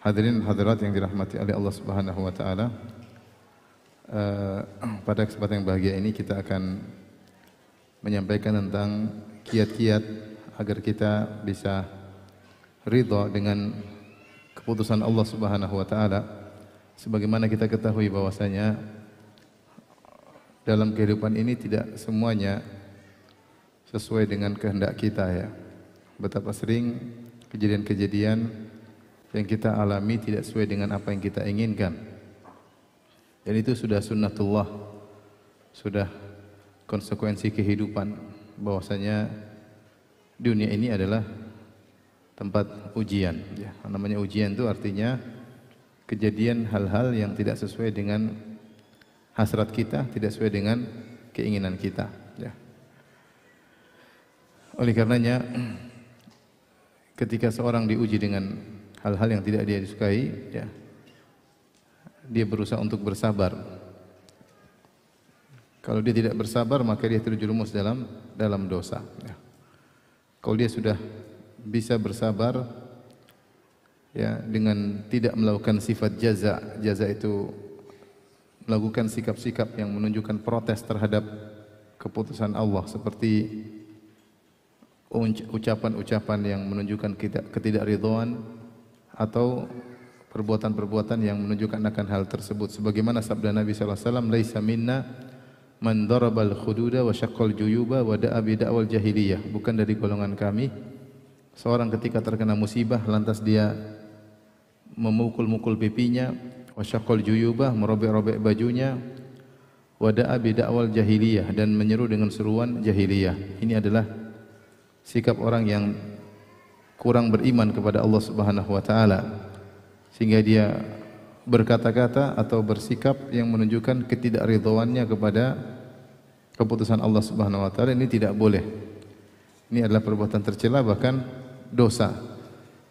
Hadirin hadirat yang dirahmati oleh Allah Subhanahu wa taala. Uh, pada kesempatan yang bahagia ini kita akan menyampaikan tentang kiat-kiat agar kita bisa ridha dengan keputusan Allah Subhanahu wa taala. Sebagaimana kita ketahui bahwasanya dalam kehidupan ini tidak semuanya sesuai dengan kehendak kita ya. Betapa sering kejadian-kejadian yang kita alami tidak sesuai dengan apa yang kita inginkan. Dan itu sudah sunnatullah, sudah konsekuensi kehidupan bahwasanya dunia ini adalah tempat ujian. Ya, namanya ujian itu artinya kejadian hal-hal yang tidak sesuai dengan hasrat kita, tidak sesuai dengan keinginan kita. Ya. Oleh karenanya, ketika seorang diuji dengan hal-hal yang tidak dia disukai, ya, dia berusaha untuk bersabar. Kalau dia tidak bersabar, maka dia terjerumus dalam dalam dosa. Ya. Kalau dia sudah bisa bersabar, ya, dengan tidak melakukan sifat jaza, jaza itu melakukan sikap-sikap yang menunjukkan protes terhadap keputusan Allah seperti ucapan-ucapan yang menunjukkan ketidakridhoan atau perbuatan-perbuatan yang menunjukkan akan hal tersebut. Sebagaimana sabda Nabi SAW alaihi wasallam, "Laisa minna man darabal khududa wa syaqqal juyuba wa da'a bi jahiliyah." Bukan dari golongan kami seorang ketika terkena musibah lantas dia memukul-mukul pipinya, wa syaqqal juyuba, merobek-robek bajunya, wa da'a bi jahiliyah dan menyeru dengan seruan jahiliyah. Ini adalah sikap orang yang kurang beriman kepada Allah Subhanahu wa taala sehingga dia berkata-kata atau bersikap yang menunjukkan ketidakridhoannya kepada keputusan Allah Subhanahu wa taala ini tidak boleh. Ini adalah perbuatan tercela bahkan dosa.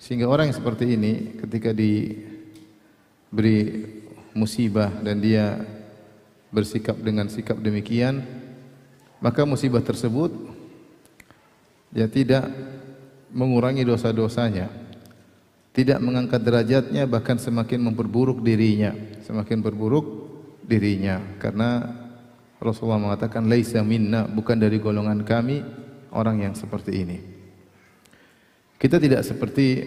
Sehingga orang yang seperti ini ketika diberi musibah dan dia bersikap dengan sikap demikian maka musibah tersebut dia tidak mengurangi dosa-dosanya, tidak mengangkat derajatnya bahkan semakin memperburuk dirinya, semakin berburuk dirinya karena Rasulullah mengatakan laisa minna bukan dari golongan kami orang yang seperti ini. Kita tidak seperti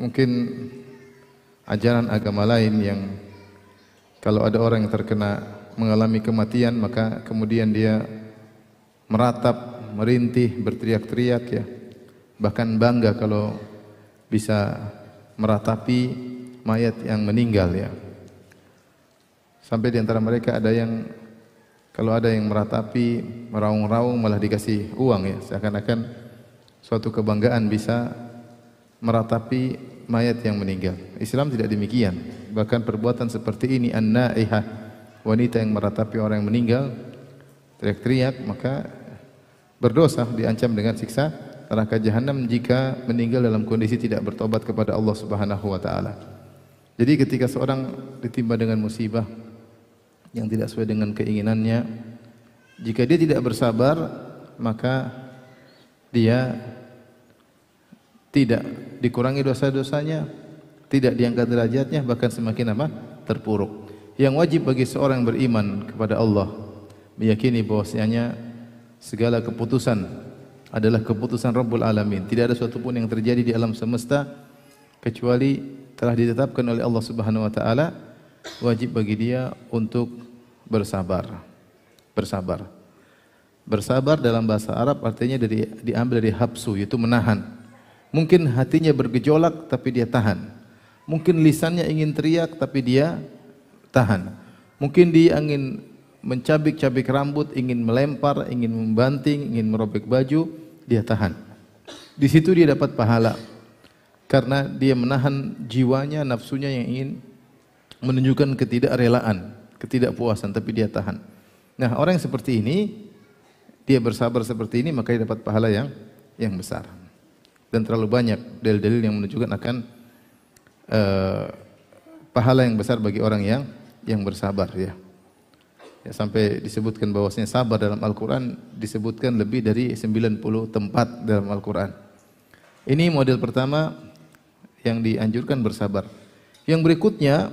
mungkin ajaran agama lain yang kalau ada orang yang terkena mengalami kematian maka kemudian dia meratap, merintih, berteriak-teriak ya bahkan bangga kalau bisa meratapi mayat yang meninggal ya. Sampai di antara mereka ada yang kalau ada yang meratapi, meraung-raung malah dikasih uang ya, seakan-akan suatu kebanggaan bisa meratapi mayat yang meninggal. Islam tidak demikian. Bahkan perbuatan seperti ini an-naihah, wanita yang meratapi orang yang meninggal teriak-teriak maka berdosa diancam dengan siksa neraka jahanam jika meninggal dalam kondisi tidak bertobat kepada Allah Subhanahu wa taala. Jadi ketika seorang ditimpa dengan musibah yang tidak sesuai dengan keinginannya, jika dia tidak bersabar, maka dia tidak dikurangi dosa-dosanya, tidak diangkat derajatnya, bahkan semakin apa? terpuruk. Yang wajib bagi seorang beriman kepada Allah meyakini bahwasanya segala keputusan adalah keputusan Rabbul Alamin. Tidak ada suatu pun yang terjadi di alam semesta kecuali telah ditetapkan oleh Allah Subhanahu wa taala wajib bagi dia untuk bersabar. Bersabar. Bersabar dalam bahasa Arab artinya dari diambil dari habsu yaitu menahan. Mungkin hatinya bergejolak tapi dia tahan. Mungkin lisannya ingin teriak tapi dia tahan. Mungkin dia ingin mencabik-cabik rambut, ingin melempar, ingin membanting, ingin merobek baju, dia tahan. Di situ dia dapat pahala karena dia menahan jiwanya, nafsunya yang ingin menunjukkan ketidakrelaan, ketidakpuasan tapi dia tahan. Nah, orang yang seperti ini dia bersabar seperti ini maka dia dapat pahala yang yang besar. Dan terlalu banyak dalil-dalil yang menunjukkan akan uh, pahala yang besar bagi orang yang yang bersabar ya. Ya, sampai disebutkan bahwasanya sabar dalam Al-Quran disebutkan lebih dari 90 tempat dalam Al-Quran. Ini model pertama yang dianjurkan bersabar. Yang berikutnya,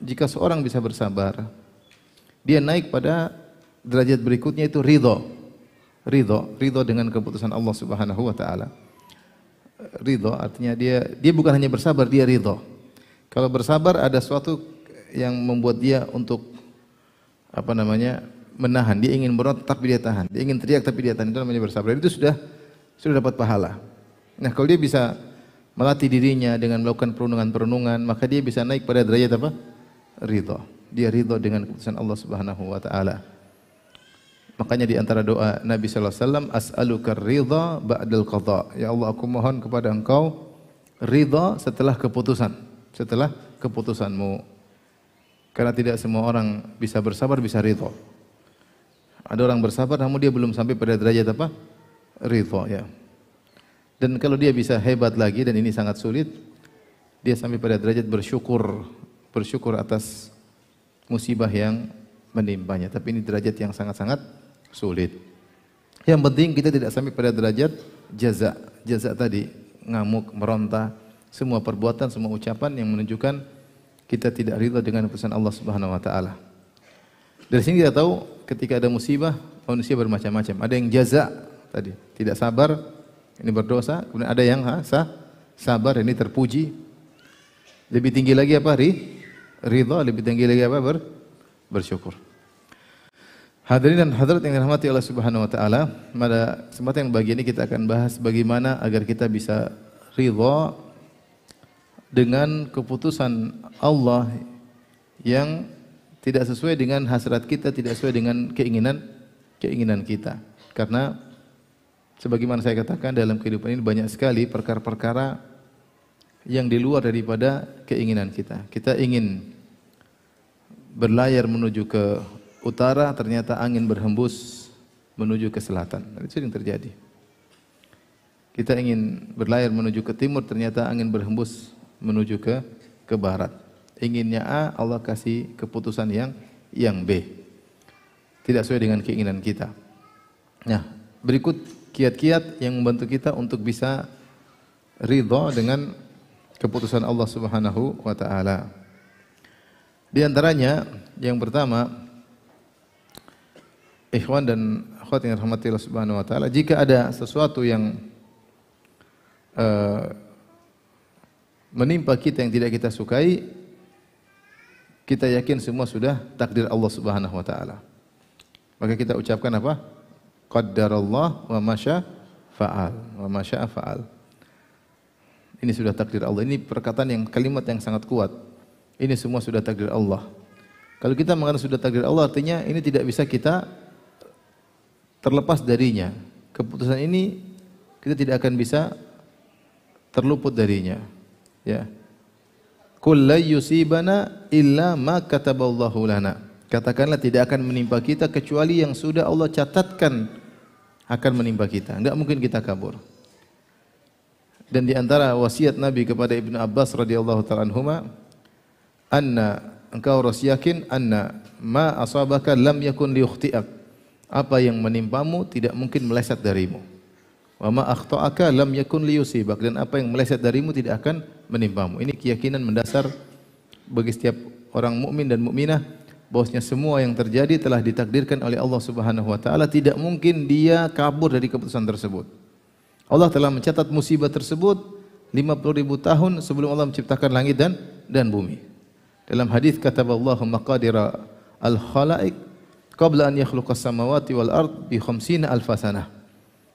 jika seorang bisa bersabar, dia naik pada derajat berikutnya itu ridho. Ridho, ridho dengan keputusan Allah Subhanahu wa taala. Ridho artinya dia dia bukan hanya bersabar, dia ridho. Kalau bersabar ada suatu yang membuat dia untuk apa namanya menahan. Dia ingin berot tapi dia tahan. Dia ingin teriak tapi dia tahan. Itu namanya bersabar. Itu sudah sudah dapat pahala. Nah kalau dia bisa melatih dirinya dengan melakukan perundungan-perundungan maka dia bisa naik pada derajat apa? Ridho. Dia ridho dengan keputusan Allah Subhanahu wa taala. Makanya di antara doa Nabi sallallahu alaihi wasallam, as'aluka rido ba'dal qada. Ya Allah, aku mohon kepada Engkau rido setelah keputusan, setelah keputusanmu. Karena tidak semua orang bisa bersabar, bisa ridho. Ada orang bersabar namun dia belum sampai pada derajat apa? Ridho ya. Dan kalau dia bisa hebat lagi dan ini sangat sulit, dia sampai pada derajat bersyukur, bersyukur atas musibah yang menimpanya. Tapi ini derajat yang sangat-sangat sulit. Yang penting kita tidak sampai pada derajat jaza. Jaza tadi ngamuk, meronta, semua perbuatan, semua ucapan yang menunjukkan kita tidak ridha dengan pesan Allah Subhanahu wa taala. Dari sini kita tahu ketika ada musibah manusia bermacam-macam. Ada yang jaza tadi, tidak sabar, ini berdosa, kemudian ada yang ha, sah, sabar ini terpuji. Lebih tinggi lagi apa? Ri, ridha, lebih tinggi lagi apa? Ber, bersyukur. Hadirin dan hadirat yang dirahmati Allah Subhanahu wa taala, pada kesempatan yang bagi ini kita akan bahas bagaimana agar kita bisa ridha dengan keputusan Allah yang tidak sesuai dengan hasrat kita, tidak sesuai dengan keinginan keinginan kita. Karena sebagaimana saya katakan dalam kehidupan ini banyak sekali perkara-perkara yang di luar daripada keinginan kita. Kita ingin berlayar menuju ke utara, ternyata angin berhembus menuju ke selatan. Nah, itu sering terjadi. Kita ingin berlayar menuju ke timur, ternyata angin berhembus menuju ke ke barat. Inginnya A, Allah kasih keputusan yang yang B. Tidak sesuai dengan keinginan kita. Nah, berikut kiat-kiat yang membantu kita untuk bisa ridha dengan keputusan Allah Subhanahu wa taala. Di antaranya yang pertama ikhwan dan akhwat yang dirahmati Allah Subhanahu wa taala, jika ada sesuatu yang uh, menimpa kita yang tidak kita sukai, kita yakin semua sudah takdir Allah Subhanahu wa taala. Maka kita ucapkan apa? Qaddarallah wa masya fa'al. Wa masya fa'al. Ini sudah takdir Allah. Ini perkataan yang kalimat yang sangat kuat. Ini semua sudah takdir Allah. Kalau kita mengatakan sudah takdir Allah artinya ini tidak bisa kita terlepas darinya. Keputusan ini kita tidak akan bisa terluput darinya. Ya. Qul yusibana illa ma kataballahu lana. Katakanlah tidak akan menimpa kita kecuali yang sudah Allah catatkan akan menimpa kita. Enggak mungkin kita kabur. Dan di antara wasiat Nabi kepada Ibnu Abbas radhiyallahu taala anhuma, anna engkau harus yakin anna ma asabaka lam yakun liukhti'ak. Apa yang menimpamu tidak mungkin meleset darimu. Wa ma akhta'aka lam yakun liyusibak dan apa yang meleset darimu tidak akan menimpamu. Ini keyakinan mendasar bagi setiap orang mukmin dan mukminah bahwasanya semua yang terjadi telah ditakdirkan oleh Allah Subhanahu wa taala, tidak mungkin dia kabur dari keputusan tersebut. Allah telah mencatat musibah tersebut 50 ribu tahun sebelum Allah menciptakan langit dan dan bumi. Dalam hadis kata Allah maqadira al khalaik qabla an yakhluqas samawati wal ard bi 50 alf sanah.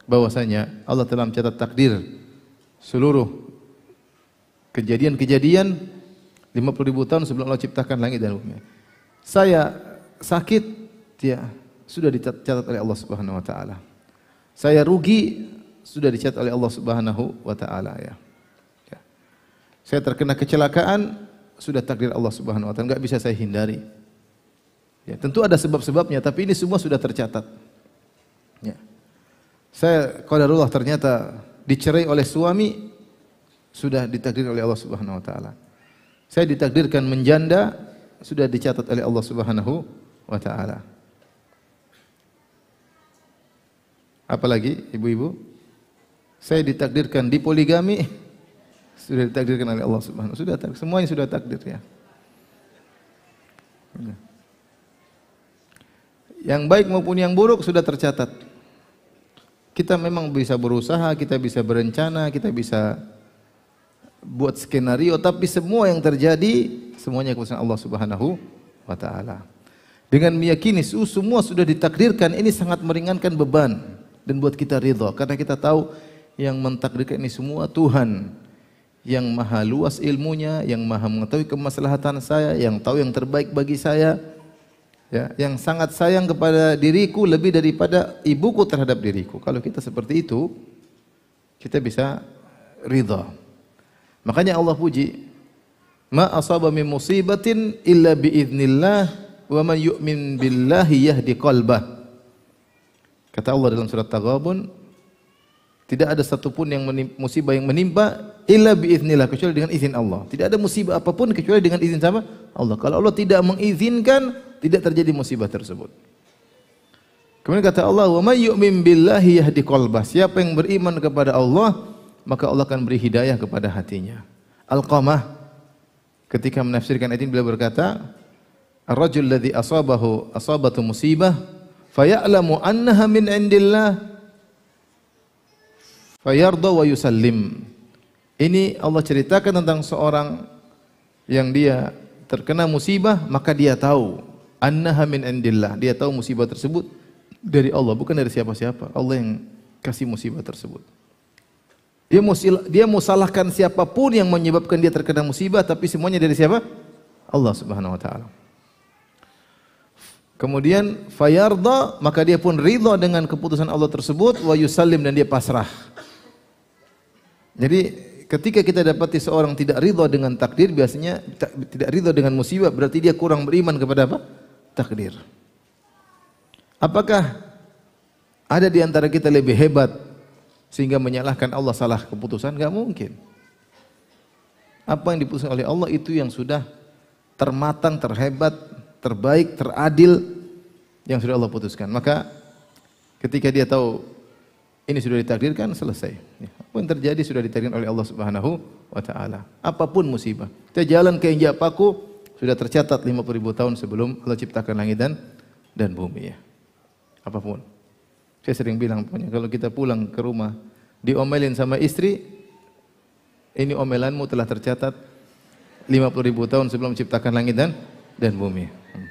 Bahwasanya Allah telah mencatat takdir seluruh Kejadian-kejadian 50 ribu tahun sebelum Allah ciptakan langit dan bumi. Saya sakit, ya sudah dicatat oleh Allah Subhanahu Wa Taala. Saya rugi, sudah dicatat oleh Allah Subhanahu Wa Taala ya. ya. Saya terkena kecelakaan, sudah takdir Allah Subhanahu Wa Taala, nggak bisa saya hindari. Ya, tentu ada sebab-sebabnya, tapi ini semua sudah tercatat. Ya. Saya qadarullah ternyata dicerai oleh suami, sudah ditakdir oleh Allah Subhanahu wa taala. Saya ditakdirkan menjanda sudah dicatat oleh Allah Subhanahu wa taala. Apalagi ibu-ibu? Saya ditakdirkan dipoligami sudah ditakdirkan oleh Allah Subhanahu sudah takdir. semuanya sudah takdir ya. Yang baik maupun yang buruk sudah tercatat. Kita memang bisa berusaha, kita bisa berencana, kita bisa buat skenario tapi semua yang terjadi semuanya keputusan Allah Subhanahu wa taala. Dengan meyakini semua sudah ditakdirkan ini sangat meringankan beban dan buat kita ridha karena kita tahu yang mentakdirkan ini semua Tuhan yang maha luas ilmunya, yang maha mengetahui kemaslahatan saya, yang tahu yang terbaik bagi saya, ya, yang sangat sayang kepada diriku lebih daripada ibuku terhadap diriku. Kalau kita seperti itu, kita bisa ridha. Makanya Allah puji, "Ma asaba min musibatin illa bi idznillah wa man yu'min billahi yahdi qalbah." Kata Allah dalam surat Taghabun, tidak ada satupun yang menimpa, musibah yang menimpa illa biiznillah kecuali dengan izin Allah. Tidak ada musibah apapun kecuali dengan izin sama Allah. Kalau Allah tidak mengizinkan, tidak terjadi musibah tersebut. Kemudian kata Allah, "Wa may yu'min billahi yahdi qalbah." Siapa yang beriman kepada Allah, maka Allah akan beri hidayah kepada hatinya. Al-Qamah ketika menafsirkan ayat ini beliau berkata, "Ar-rajul ladzi asabahu asabatu musibah fayalamu annaha min indillah fayarda wa yusallim." Ini Allah ceritakan tentang seorang yang dia terkena musibah maka dia tahu annaha min indillah. Dia tahu musibah tersebut dari Allah bukan dari siapa-siapa. Allah yang kasih musibah tersebut. Dia mau dia mau salahkan siapapun yang menyebabkan dia terkena musibah, tapi semuanya dari siapa? Allah Subhanahu wa taala. Kemudian fayarda, maka dia pun ridha dengan keputusan Allah tersebut wa yusallim dan dia pasrah. Jadi ketika kita dapati seorang tidak ridha dengan takdir biasanya tidak ridha dengan musibah berarti dia kurang beriman kepada apa? Takdir. Apakah ada di antara kita lebih hebat sehingga menyalahkan Allah salah keputusan nggak mungkin. Apa yang diputuskan oleh Allah itu yang sudah termatang, terhebat, terbaik, teradil yang sudah Allah putuskan. Maka ketika dia tahu ini sudah ditakdirkan selesai. Ya, apa yang terjadi sudah ditakdirkan oleh Allah Subhanahu wa taala. Apapun musibah. Kita jalan ke injak paku sudah tercatat 50 ribu tahun sebelum Allah ciptakan langit dan dan bumi ya. Apapun. Saya sering bilang punya, kalau kita pulang ke rumah, diomelin sama istri, ini omelanmu telah tercatat 50 ribu tahun sebelum menciptakan langit dan dan bumi. Hmm.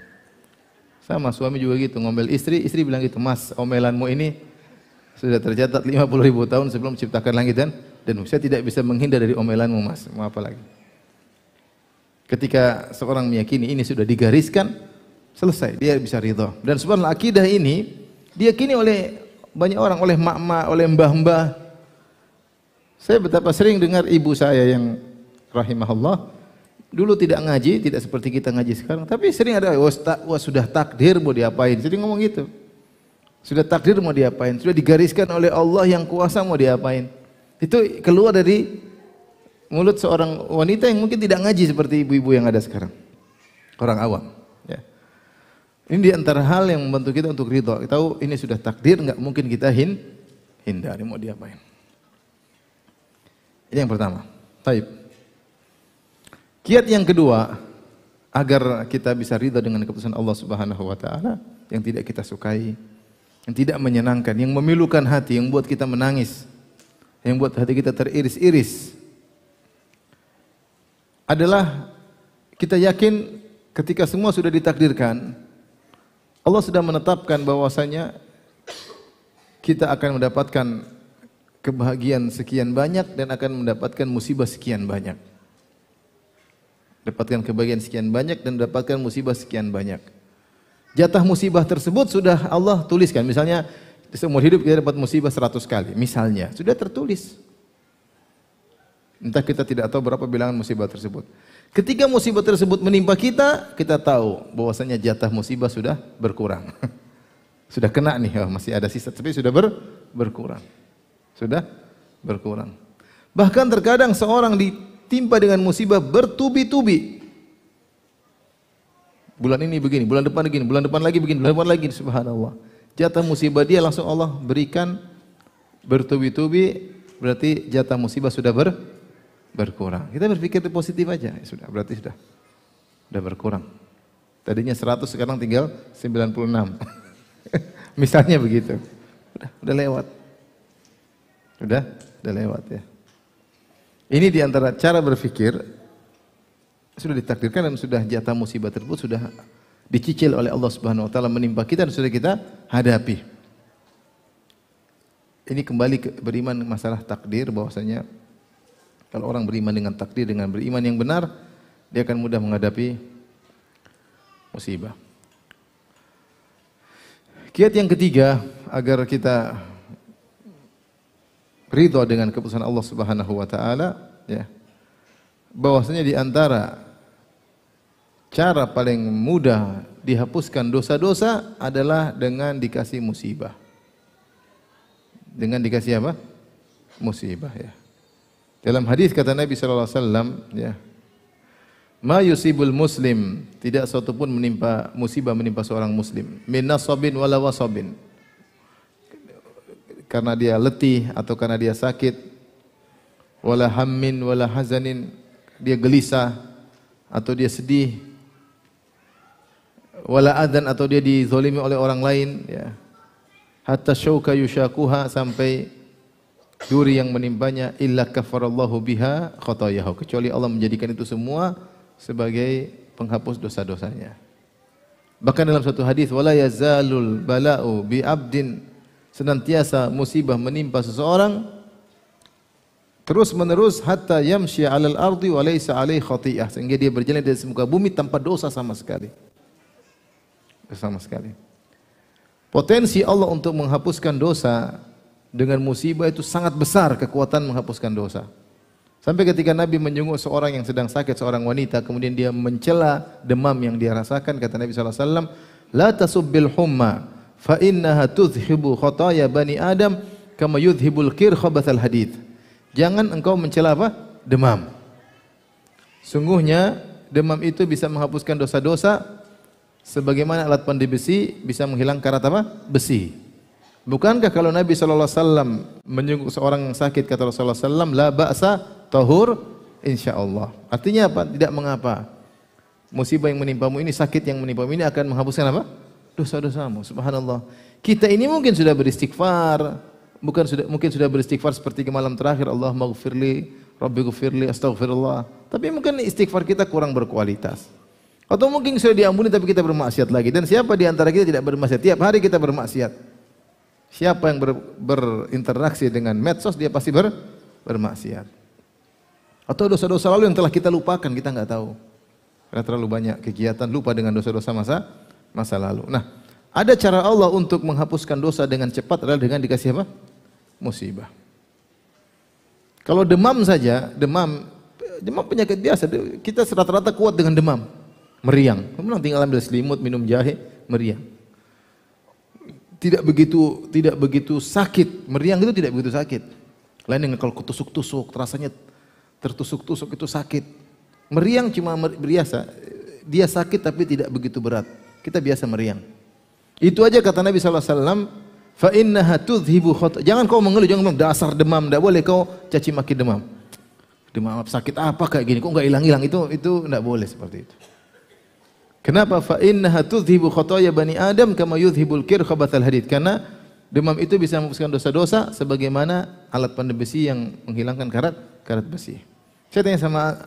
Sama suami juga gitu, ngomel istri, istri bilang gitu, mas omelanmu ini sudah tercatat 50 ribu tahun sebelum menciptakan langit dan dan saya tidak bisa menghindar dari omelanmu mas, mau apa lagi. Ketika seorang meyakini ini sudah digariskan, selesai, dia bisa ridho. Dan sebenarnya akidah ini diyakini oleh banyak orang oleh mak-mak, oleh mbah-mbah. Saya betapa sering dengar ibu saya yang rahimahullah dulu tidak ngaji, tidak seperti kita ngaji sekarang, tapi sering ada wah, oh, wah sudah takdir mau diapain. Sering ngomong gitu. Sudah takdir mau diapain? Sudah digariskan oleh Allah yang kuasa mau diapain? Itu keluar dari mulut seorang wanita yang mungkin tidak ngaji seperti ibu-ibu yang ada sekarang. Orang awam. Ini di antara hal yang membantu kita untuk ridho. Kita tahu ini sudah takdir, nggak mungkin kita hin hindari mau diapain. Ini yang pertama. Taib. Kiat yang kedua agar kita bisa ridho dengan keputusan Allah Subhanahu wa taala yang tidak kita sukai, yang tidak menyenangkan, yang memilukan hati, yang buat kita menangis, yang buat hati kita teriris-iris adalah kita yakin ketika semua sudah ditakdirkan, Allah sudah menetapkan bahwasanya kita akan mendapatkan kebahagiaan sekian banyak dan akan mendapatkan musibah sekian banyak. Dapatkan kebahagiaan sekian banyak dan mendapatkan musibah sekian banyak. Jatah musibah tersebut sudah Allah tuliskan. Misalnya seumur hidup kita dapat musibah seratus kali. Misalnya, sudah tertulis. Entah kita tidak tahu berapa bilangan musibah tersebut. Ketika musibah tersebut menimpa kita, kita tahu bahwasanya jatah musibah sudah berkurang. sudah kena nih, oh, masih ada sisa tapi sudah ber, berkurang. Sudah berkurang. Bahkan terkadang seorang ditimpa dengan musibah bertubi-tubi. Bulan ini begini, bulan depan begini, bulan depan lagi begini, bulan depan lagi subhanallah. Jatah musibah dia langsung Allah berikan bertubi-tubi berarti jatah musibah sudah ber, berkurang. Kita berpikir positif aja, ya sudah berarti sudah sudah berkurang. Tadinya 100 sekarang tinggal 96. Misalnya begitu. Udah, udah lewat. Udah, udah lewat ya. Ini diantara cara berpikir sudah ditakdirkan dan sudah jatah musibah tersebut sudah dicicil oleh Allah Subhanahu wa taala menimpa kita dan sudah kita hadapi. Ini kembali ke beriman masalah takdir bahwasanya kalau orang beriman dengan takdir, dengan beriman yang benar, dia akan mudah menghadapi musibah. Kiat yang ketiga agar kita ridho dengan keputusan Allah Subhanahu wa taala ya. Bahwasanya di antara cara paling mudah dihapuskan dosa-dosa adalah dengan dikasih musibah. Dengan dikasih apa? Musibah ya. Dalam hadis kata Nabi sallallahu alaihi wasallam, ya. Ma yusibul muslim, tidak suatu pun menimpa musibah menimpa seorang muslim. Min nasabin wala wasabin. Karena dia letih atau karena dia sakit. Wala hammin wala hazanin, dia gelisah atau dia sedih. Wala adzan atau dia dizalimi oleh orang lain, ya. Hatta syauka yushakuha sampai duri yang menimpanya illa kafarallahu biha khotoyahu. Kecuali Allah menjadikan itu semua sebagai penghapus dosa-dosanya. Bahkan dalam satu hadis wala yazalul bala'u bi abdin senantiasa musibah menimpa seseorang terus menerus hatta yamshi 'alal ardi wa laysa 'alaihi khati'ah sehingga dia berjalan dari muka bumi tanpa dosa sama sekali. Sama sekali. Potensi Allah untuk menghapuskan dosa dengan musibah itu sangat besar kekuatan menghapuskan dosa. Sampai ketika Nabi menjenguk seorang yang sedang sakit, seorang wanita, kemudian dia mencela demam yang dia rasakan, kata Nabi SAW, La tasubbil humma, fa innaha tuzhibu khotaya bani Adam, kama yudhibul kir khabathal hadith. Jangan engkau mencela apa? Demam. Sungguhnya demam itu bisa menghapuskan dosa-dosa sebagaimana alat pandai besi bisa menghilang karat apa? Besi. Bukankah kalau Nabi SAW menyungguh seorang yang sakit, kata Rasulullah SAW, la ba'sa tahur insyaAllah. Artinya apa? Tidak mengapa. Musibah yang menimpamu ini, sakit yang menimpamu ini akan menghapuskan apa? Dosa-dosamu. Subhanallah. Kita ini mungkin sudah beristighfar, bukan sudah mungkin sudah beristighfar seperti ke malam terakhir Allah maghfirli, Rabbi gufirli, astaghfirullah. Tapi mungkin istighfar kita kurang berkualitas. Atau mungkin sudah diampuni tapi kita bermaksiat lagi. Dan siapa di antara kita tidak bermaksiat? Tiap hari kita bermaksiat. Siapa yang ber, berinteraksi dengan medsos dia pasti ber, bermaksiat. Atau dosa-dosa lalu yang telah kita lupakan kita nggak tahu. Karena terlalu banyak kegiatan lupa dengan dosa-dosa masa masa lalu. Nah, ada cara Allah untuk menghapuskan dosa dengan cepat adalah dengan dikasih apa? Musibah. Kalau demam saja, demam demam penyakit biasa. Kita rata-rata kuat dengan demam, meriang. Kemudian tinggal ambil selimut, minum jahe, meriang tidak begitu tidak begitu sakit. Meriang itu tidak begitu sakit. Lain dengan kalau kutusuk tusuk rasanya tertusuk-tusuk itu sakit. Meriang cuma biasa. Dia sakit tapi tidak begitu berat. Kita biasa meriang. Itu aja kata Nabi saw. alaihi fa innaha tudhibu Jangan kau mengeluh, jangan bilang dasar demam, tidak boleh kau caci maki demam. Demam sakit apa kayak gini? Kok enggak hilang-hilang? Itu itu tidak boleh seperti itu. Kenapa? Fa innaha tudhibu khotoya bani Adam kama yudhibul kir khabathal hadid. Karena demam itu bisa menghapuskan dosa-dosa sebagaimana alat pandai besi yang menghilangkan karat karat besi. Saya tanya sama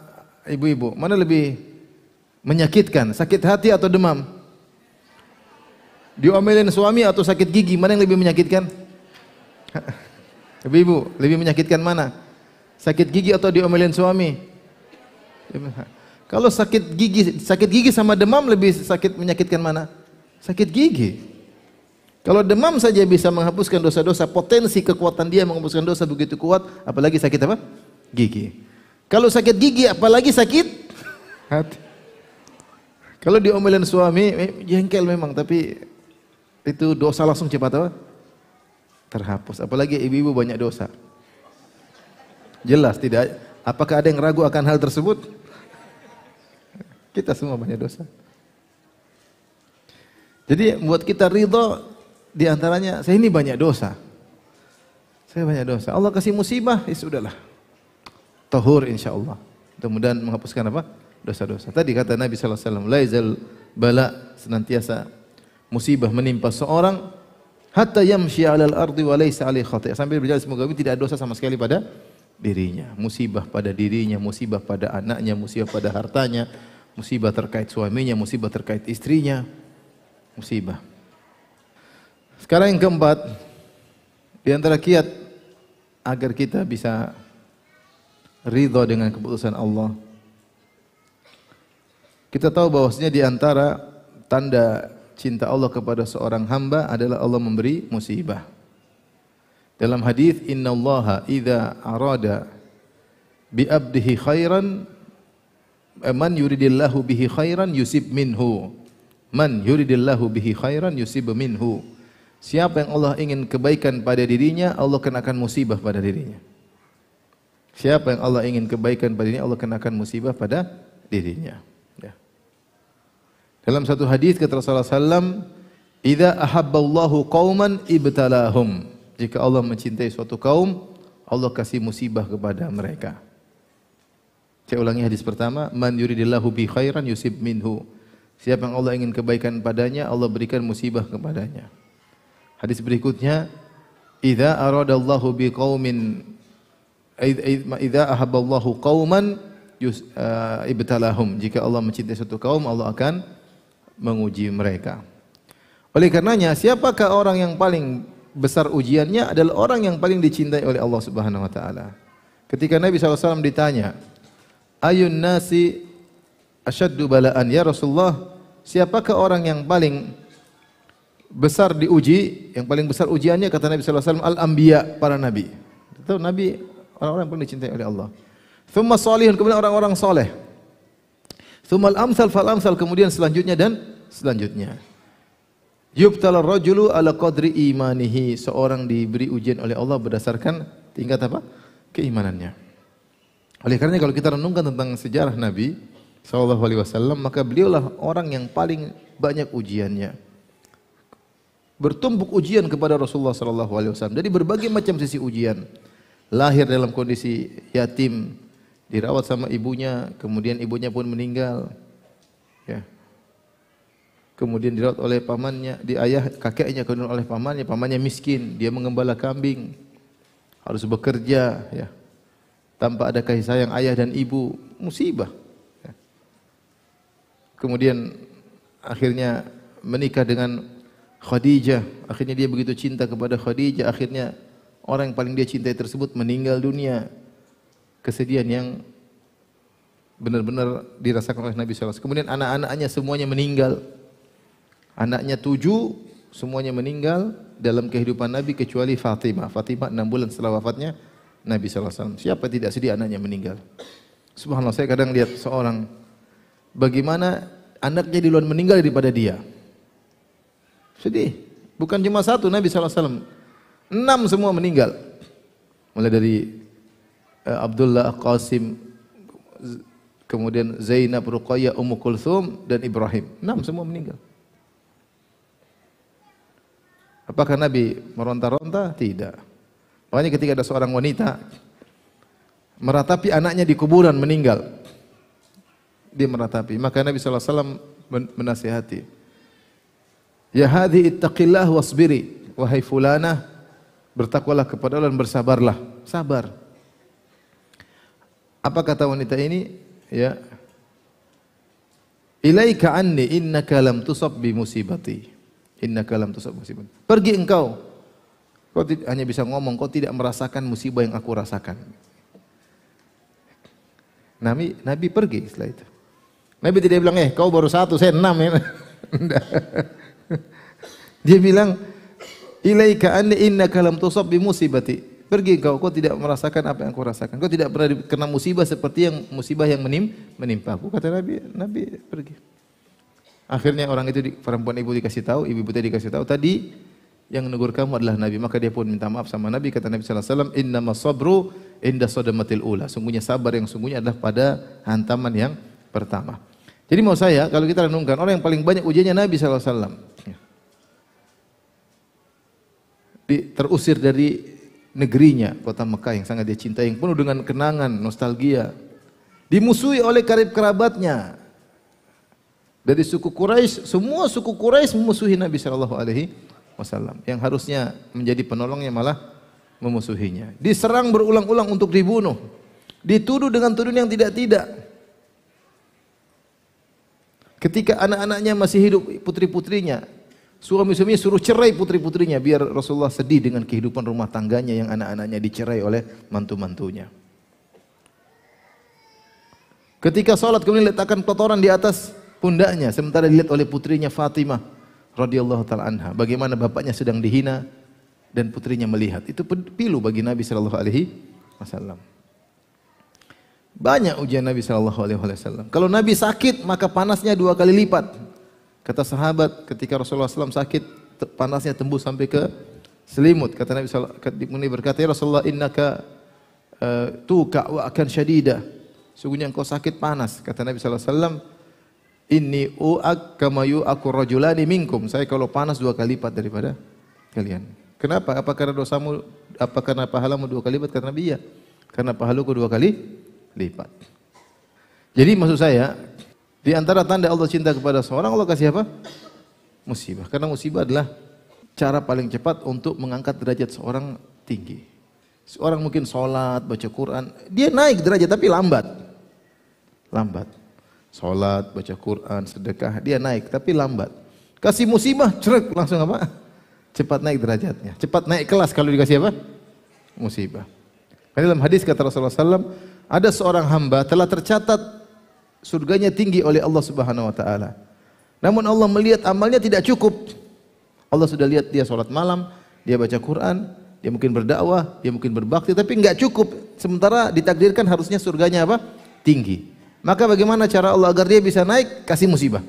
ibu-ibu, mana lebih menyakitkan, sakit hati atau demam? Diomelin suami atau sakit gigi, mana yang lebih menyakitkan? Ibu-ibu, lebih menyakitkan mana? Sakit gigi atau diomelin suami? Kalau sakit gigi, sakit gigi sama demam lebih sakit menyakitkan mana? Sakit gigi. Kalau demam saja bisa menghapuskan dosa-dosa, potensi kekuatan dia menghapuskan dosa begitu kuat, apalagi sakit apa? Gigi. Kalau sakit gigi, apalagi sakit hati. Kalau diomelin suami, eh, jengkel memang, tapi itu dosa langsung cepat apa? Terhapus. Apalagi ibu-ibu banyak dosa. Jelas tidak. Apakah ada yang ragu akan hal tersebut? Kita semua banyak dosa. Jadi buat kita ridho diantaranya saya ini banyak dosa. Saya banyak dosa. Allah kasih musibah, ya sudahlah. Tahur insya Allah. Kemudian menghapuskan apa? Dosa-dosa. Tadi kata Nabi SAW, Laizal bala senantiasa musibah menimpa seorang hatta yamshi alal ardi wa laysa sambil berjalan semoga tidak ada dosa sama sekali pada dirinya musibah pada dirinya musibah pada anaknya musibah pada hartanya Musibah terkait suaminya, musibah terkait istrinya, musibah. Sekarang yang keempat, di antara kiat agar kita bisa ridho dengan keputusan Allah. Kita tahu bahwasanya di antara tanda cinta Allah kepada seorang hamba adalah Allah memberi musibah. Dalam hadis Inna Allah ida arada bi abdihi khairan Eh, man yuridillahu bihi khairan yusib minhu. Man yuridillahu bihi khairan yusib minhu. Siapa yang Allah ingin kebaikan pada dirinya, Allah kenakan musibah pada dirinya. Siapa yang Allah ingin kebaikan pada dirinya, Allah kenakan musibah pada dirinya. Ya. Dalam satu hadis kata Rasulullah sallam, "Idza ahabballahu qauman ibtalahum." Jika Allah mencintai suatu kaum, Allah kasih musibah kepada mereka. Saya ulangi hadis pertama, man yuridillahu bi khairan yusib minhu. Siapa yang Allah ingin kebaikan padanya, Allah berikan musibah kepadanya. Hadis berikutnya, idza aradallahu bi qaumin idza ahabballahu qauman yus, uh, ibtalahum. Jika Allah mencintai suatu kaum, Allah akan menguji mereka. Oleh karenanya, siapakah orang yang paling besar ujiannya adalah orang yang paling dicintai oleh Allah Subhanahu wa taala. Ketika Nabi SAW ditanya, ayun nasi asyaddu balaan ya Rasulullah siapakah orang yang paling besar diuji yang paling besar ujiannya kata Nabi sallallahu al-anbiya para nabi itu nabi orang-orang yang paling dicintai oleh Allah thumma salihun kemudian orang-orang soleh thumma al-amsal fal amsal kemudian selanjutnya dan selanjutnya yubtala rajulu ala qadri imanihi seorang diberi ujian oleh Allah berdasarkan tingkat apa keimanannya oleh karena kalau kita renungkan tentang sejarah Nabi Sallallahu Alaihi Wasallam, maka beliaulah orang yang paling banyak ujiannya. Bertumpuk ujian kepada Rasulullah Sallallahu Alaihi Wasallam. Jadi berbagai macam sisi ujian. Lahir dalam kondisi yatim, dirawat sama ibunya, kemudian ibunya pun meninggal. Ya. Kemudian dirawat oleh pamannya, di ayah kakeknya, kemudian oleh pamannya, pamannya miskin, dia mengembala kambing, harus bekerja, ya tanpa ada kasih sayang ayah dan ibu musibah. Ya. Kemudian akhirnya menikah dengan Khadijah, akhirnya dia begitu cinta kepada Khadijah, akhirnya orang yang paling dia cintai tersebut meninggal dunia. Kesedihan yang benar-benar dirasakan oleh Nabi SAW. Kemudian anak-anaknya semuanya meninggal. Anaknya tujuh, semuanya meninggal dalam kehidupan Nabi kecuali Fatimah. Fatimah enam bulan setelah wafatnya Nabi SAW. Siapa tidak sedih anaknya meninggal? Subhanallah, saya kadang lihat seorang bagaimana anaknya di luar meninggal daripada dia. Sedih. Bukan cuma satu Nabi SAW. Enam semua meninggal. Mulai dari uh, Abdullah Qasim, kemudian Zainab Ruqayyah, Ummu Kulthum, dan Ibrahim. Enam semua meninggal. Apakah Nabi meronta-ronta? Tidak. Makanya ketika ada seorang wanita meratapi anaknya di kuburan meninggal. Dia meratapi. Maka Nabi SAW menasihati. Ya hadi ittaqillah wasbiri. Wahai fulana bertakwalah kepada Allah dan bersabarlah. Sabar. Apa kata wanita ini? Ya. Ilaika anni innaka lam tusab bi musibati. Innaka lam tusab musibati. Pergi engkau Kau tidak, hanya bisa ngomong, kau tidak merasakan musibah yang aku rasakan. Nabi, Nabi pergi setelah itu. Nabi tidak bilang, eh kau baru satu, saya enam ya. Dia bilang, ilaika anni inna kalam tusab bi musibati. Pergi kau, kau tidak merasakan apa yang kau rasakan. Kau tidak pernah kena musibah seperti yang musibah yang menim, menimpa aku. Kata Nabi, Nabi pergi. Akhirnya orang itu, perempuan ibu dikasih tahu, ibu-ibu tadi dikasih tahu, tadi yang menegur kamu adalah Nabi. Maka dia pun minta maaf sama Nabi. Kata Nabi SAW, Inna masabru inda sodamatil ula. Sungguhnya sabar yang sungguhnya adalah pada hantaman yang pertama. Jadi mau saya, kalau kita renungkan, orang yang paling banyak ujiannya Nabi SAW. Di, terusir dari negerinya, kota Mekah yang sangat dia cintai, yang penuh dengan kenangan, nostalgia. Dimusuhi oleh karib kerabatnya. Dari suku Quraisy, semua suku Quraisy memusuhi Nabi Shallallahu Alaihi wasallam yang harusnya menjadi penolongnya malah memusuhinya. Diserang berulang-ulang untuk dibunuh. Dituduh dengan tuduhan yang tidak-tidak. Ketika anak-anaknya masih hidup putri-putrinya, suami suami suruh cerai putri-putrinya biar Rasulullah sedih dengan kehidupan rumah tangganya yang anak-anaknya dicerai oleh mantu-mantunya. Ketika sholat kemudian letakkan kotoran di atas pundaknya sementara dilihat oleh putrinya Fatimah radhiyallahu taala anha. Bagaimana bapaknya sedang dihina dan putrinya melihat. Itu pilu bagi Nabi sallallahu alaihi wasallam. Banyak ujian Nabi sallallahu alaihi wasallam. Kalau Nabi sakit maka panasnya dua kali lipat. Kata sahabat ketika Rasulullah SAW sakit panasnya tembus sampai ke selimut. Kata Nabi SAW berkata ya Rasulullah innaka uh, eh, tu wa akan syadidah. Sungguhnya engkau sakit panas. Kata Nabi sallallahu alaihi wasallam ini u'ak kamayu aku rojulani mingkum Saya kalau panas dua kali lipat daripada kalian. Kenapa? Apa karena dosamu, apa karena pahalamu dua kali lipat? Karena dia. Karena pahaluku dua kali lipat. Jadi maksud saya, di antara tanda Allah cinta kepada seorang, Allah kasih apa? Musibah. Karena musibah adalah cara paling cepat untuk mengangkat derajat seorang tinggi. Seorang mungkin sholat, baca Quran, dia naik derajat tapi lambat. Lambat. Salat, baca Quran, sedekah, dia naik tapi lambat. Kasih musibah, cerek langsung apa? Cepat naik derajatnya. Cepat naik kelas kalau dikasih apa? Musibah. Karena dalam hadis kata Rasulullah SAW, ada seorang hamba telah tercatat surganya tinggi oleh Allah Subhanahu wa taala. Namun Allah melihat amalnya tidak cukup. Allah sudah lihat dia salat malam, dia baca Quran, dia mungkin berdakwah, dia mungkin berbakti, tapi enggak cukup. Sementara ditakdirkan harusnya surganya apa? Tinggi. Maka bagaimana cara Allah agar dia bisa naik? Kasih musibah.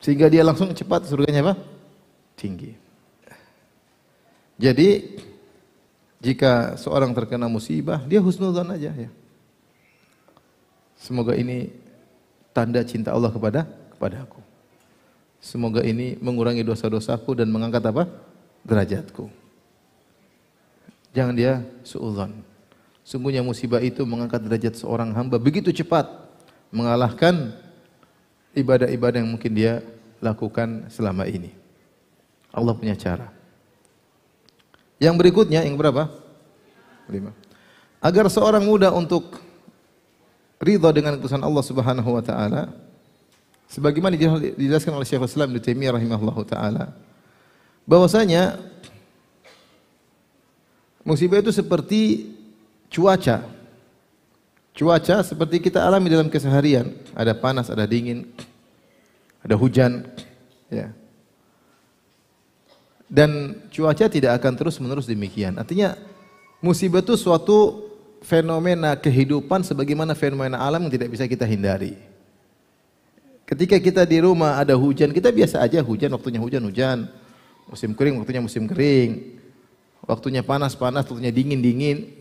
Sehingga dia langsung cepat surganya apa? Tinggi. Jadi jika seorang terkena musibah, dia husnuzan aja ya. Semoga ini tanda cinta Allah kepada kepada aku. Semoga ini mengurangi dosa-dosaku dan mengangkat apa? derajatku. Jangan dia suudzon. Sungguhnya musibah itu mengangkat derajat seorang hamba begitu cepat mengalahkan ibadah-ibadah yang mungkin dia lakukan selama ini. Allah punya cara. Yang berikutnya yang berapa? Lima. Agar seorang muda untuk ridha dengan keputusan Allah Subhanahu wa taala sebagaimana dijelaskan oleh Syekhul Islam Ibnu Taimiyah rahimahullahu taala bahwasanya musibah itu seperti Cuaca. Cuaca seperti kita alami dalam keseharian. Ada panas, ada dingin, ada hujan. Ya. Dan cuaca tidak akan terus-menerus demikian. Artinya musibah itu suatu fenomena kehidupan sebagaimana fenomena alam yang tidak bisa kita hindari. Ketika kita di rumah ada hujan, kita biasa aja hujan, waktunya hujan, hujan. Musim kering, waktunya musim kering. Waktunya panas, panas, waktunya dingin, dingin.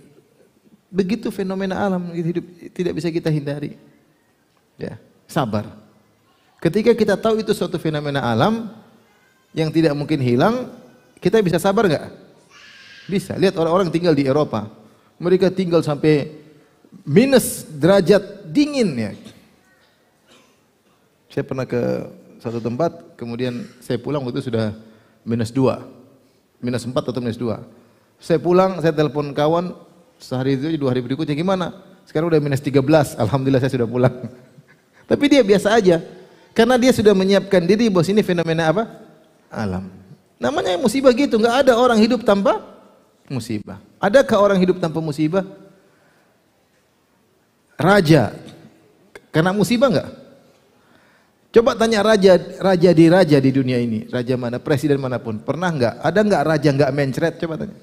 Begitu fenomena alam hidup tidak bisa kita hindari. Ya, sabar. Ketika kita tahu itu suatu fenomena alam yang tidak mungkin hilang, kita bisa sabar nggak? Bisa. Lihat orang-orang tinggal di Eropa. Mereka tinggal sampai minus derajat dingin ya. Saya pernah ke satu tempat, kemudian saya pulang waktu itu sudah minus dua, minus empat atau minus dua. Saya pulang, saya telepon kawan, sehari itu dua hari berikutnya gimana? Sekarang udah minus 13, alhamdulillah saya sudah pulang. Tapi dia biasa aja. Karena dia sudah menyiapkan diri Bos ini fenomena apa? Alam. Namanya musibah gitu, nggak ada orang hidup tanpa musibah. Adakah orang hidup tanpa musibah? Raja karena musibah nggak? Coba tanya raja raja di raja di dunia ini, raja mana, presiden manapun, pernah nggak? Ada nggak raja nggak mencret? Coba tanya.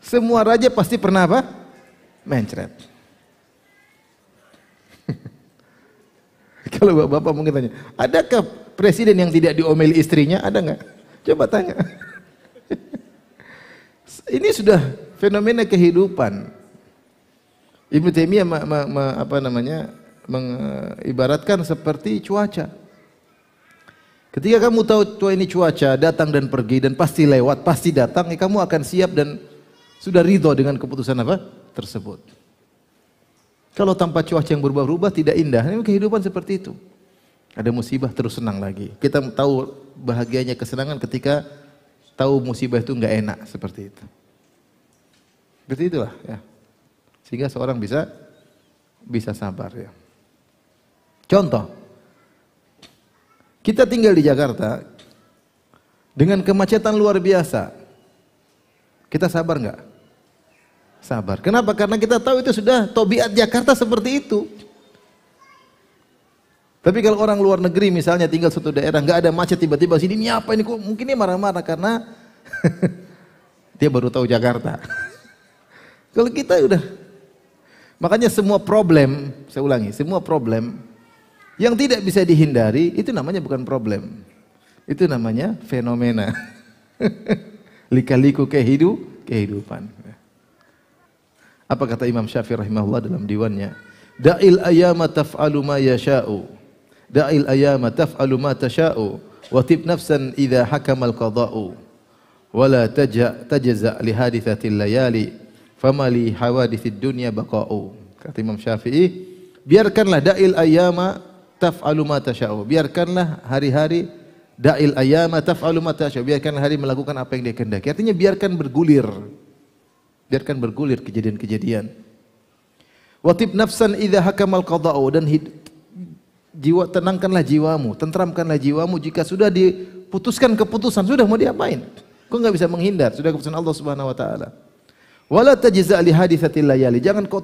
Semua raja pasti pernah apa? Mencret. Kalau bapak-bapak mungkin tanya, adakah presiden yang tidak diomeli istrinya? Ada nggak? Coba tanya. Ini sudah fenomena kehidupan. Ibnu Taimiyah ma, ma, ma, apa namanya mengibaratkan seperti cuaca. Ketika kamu tahu tua ini cuaca datang dan pergi dan pasti lewat, pasti datang, ya kamu akan siap dan sudah ridho dengan keputusan apa? Tersebut. Kalau tanpa cuaca yang berubah-ubah tidak indah. Ini kehidupan seperti itu. Ada musibah terus senang lagi. Kita tahu bahagianya kesenangan ketika tahu musibah itu nggak enak seperti itu. Seperti itulah ya. Sehingga seorang bisa bisa sabar ya. Contoh, kita tinggal di Jakarta dengan kemacetan luar biasa. Kita sabar nggak? sabar. Kenapa? Karena kita tahu itu sudah tobiat Jakarta seperti itu. Tapi kalau orang luar negeri misalnya tinggal satu daerah, nggak ada macet tiba-tiba sini, ini apa ini? Mungkin ini marah-marah karena dia baru tahu Jakarta. kalau kita udah, makanya semua problem, saya ulangi, semua problem yang tidak bisa dihindari itu namanya bukan problem, itu namanya fenomena. Lika-liku kehidupan. Apa kata Imam Syafi'i rahimahullah dalam diwannya? Da'il ayama taf'alu ma yasha'u. Da'il ayama taf'alu ma tasha'u. Wa tib nafsan idha hakamal qada'u. Wala taja' tajaza' li hadithatil layali. Fama li hawadithid dunya baqa'u. Kata Imam Syafi'i, biarkanlah da'il ayama taf'alu ma tasha'u. Biarkanlah hari-hari da'il ayama taf'alu ma tasha'u. Biarkanlah hari melakukan apa yang dia kendaki Artinya biarkan bergulir. Biarkan bergulir kejadian-kejadian. Watib nafsan idha hakamal qada'u. Dan jiwa tenangkanlah jiwamu, tentramkanlah jiwamu jika sudah diputuskan keputusan, sudah mau diapain? Kau nggak bisa menghindar, sudah keputusan Allah Subhanahu wa taala. Wala tajza li haditsatil layali. Jangan kau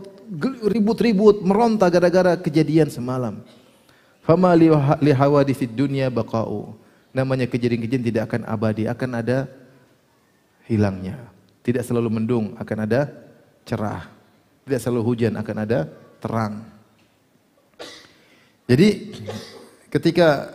ribut-ribut, meronta gara-gara kejadian semalam. Fama li hawadithid dunya baqa'u. Namanya kejadian-kejadian tidak akan abadi, akan ada hilangnya. Tidak selalu mendung, akan ada cerah. Tidak selalu hujan, akan ada terang. Jadi ketika